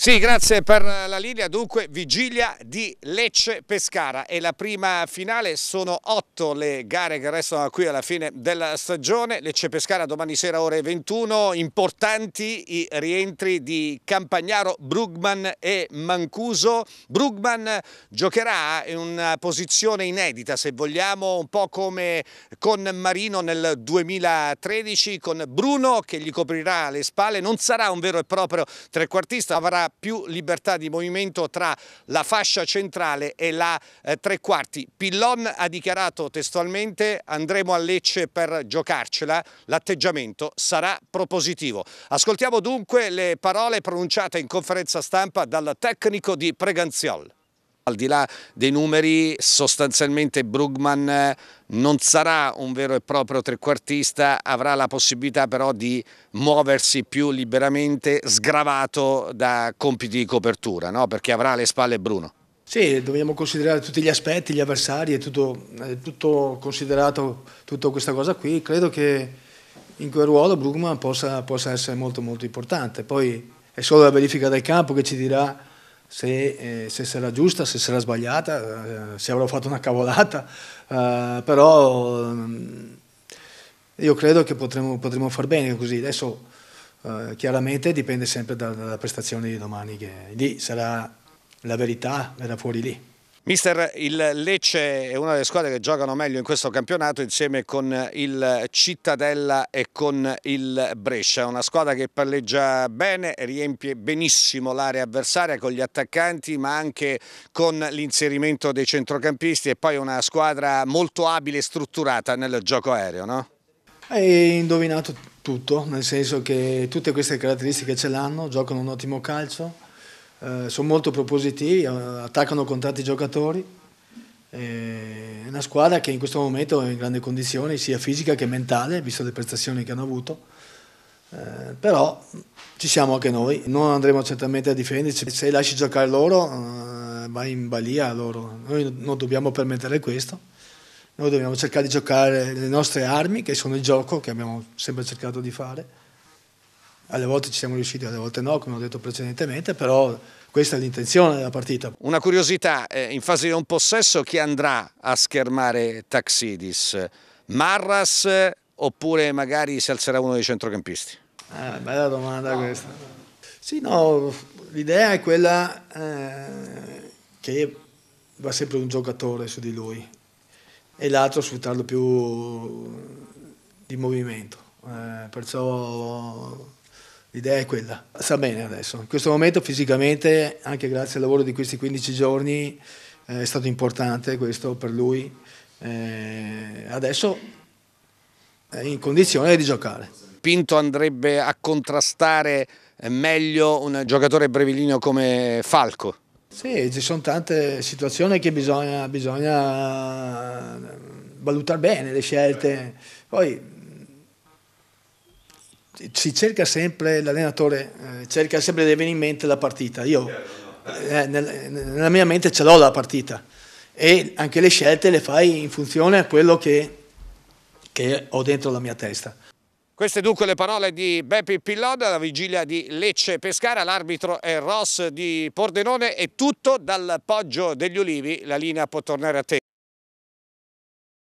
Sì, grazie per la linea. Dunque, vigilia di Lecce-Pescara è la prima finale. Sono otto le gare che restano qui alla fine della stagione. Lecce-Pescara domani sera ore 21. Importanti i rientri di Campagnaro, Brugman e Mancuso. Brugman giocherà in una posizione inedita, se vogliamo, un po' come con Marino nel 2013, con Bruno che gli coprirà le spalle. Non sarà un vero e proprio trequartista, avrà più libertà di movimento tra la fascia centrale e la eh, tre quarti. Pillon ha dichiarato testualmente andremo a Lecce per giocarcela, l'atteggiamento sarà propositivo. Ascoltiamo dunque le parole pronunciate in conferenza stampa dal tecnico di Preganziol. Al di là dei numeri, sostanzialmente Brugman eh, non sarà un vero e proprio trequartista, avrà la possibilità però di muoversi più liberamente, sgravato da compiti di copertura, no? perché avrà alle spalle Bruno. Sì, dobbiamo considerare tutti gli aspetti, gli avversari, e tutto, tutto considerato, tutta questa cosa qui. Credo che in quel ruolo Brugman possa, possa essere molto molto importante. Poi è solo la verifica del campo che ci dirà se, eh, se sarà giusta, se sarà sbagliata, eh, se avrò fatto una cavolata, eh, però mm, io credo che potremo, potremo, far bene così. Adesso eh, chiaramente dipende sempre dalla, dalla prestazione di domani, che lì sarà la verità, verrà fuori lì. Mister, il Lecce è una delle squadre che giocano meglio in questo campionato insieme con il Cittadella e con il Brescia, una squadra che palleggia bene, riempie benissimo l'area avversaria con gli attaccanti ma anche con l'inserimento dei centrocampisti e poi una squadra molto abile e strutturata nel gioco aereo, no? Hai indovinato tutto, nel senso che tutte queste caratteristiche ce l'hanno, giocano un ottimo calcio eh, sono molto propositivi, eh, attaccano con tanti giocatori. Eh, è una squadra che in questo momento è in grande condizione, sia fisica che mentale, visto le prestazioni che hanno avuto. Eh, però ci siamo anche noi, non andremo certamente a difenderci. Se lasci giocare loro, eh, vai in balia loro. Noi non dobbiamo permettere questo. Noi dobbiamo cercare di giocare le nostre armi, che sono il gioco che abbiamo sempre cercato di fare alle volte ci siamo riusciti, alle volte no, come ho detto precedentemente, però questa è l'intenzione della partita. Una curiosità, eh, in fase di un possesso chi andrà a schermare Taxidis? Marras oppure magari si alzerà uno dei centrocampisti? Eh, bella domanda questa. Sì, no, l'idea è quella eh, che va sempre un giocatore su di lui e l'altro sfruttarlo più di movimento. Eh, perciò L'idea è quella. Sta bene adesso. In questo momento fisicamente, anche grazie al lavoro di questi 15 giorni, eh, è stato importante questo per lui. Eh, adesso è in condizione di giocare. Pinto andrebbe a contrastare eh, meglio un giocatore brevilino come Falco? Sì, ci sono tante situazioni che bisogna, bisogna eh, valutare bene le scelte. Poi si cerca sempre, l'allenatore eh, cerca sempre di avere in mente la partita. Io eh, nella mia mente ce l'ho la partita e anche le scelte le fai in funzione a quello che, che ho dentro la mia testa. Queste dunque le parole di Beppe Pillon alla vigilia di Lecce Pescara, l'arbitro è Ross di Pordenone e tutto dal Poggio degli Ulivi, la linea può tornare a te.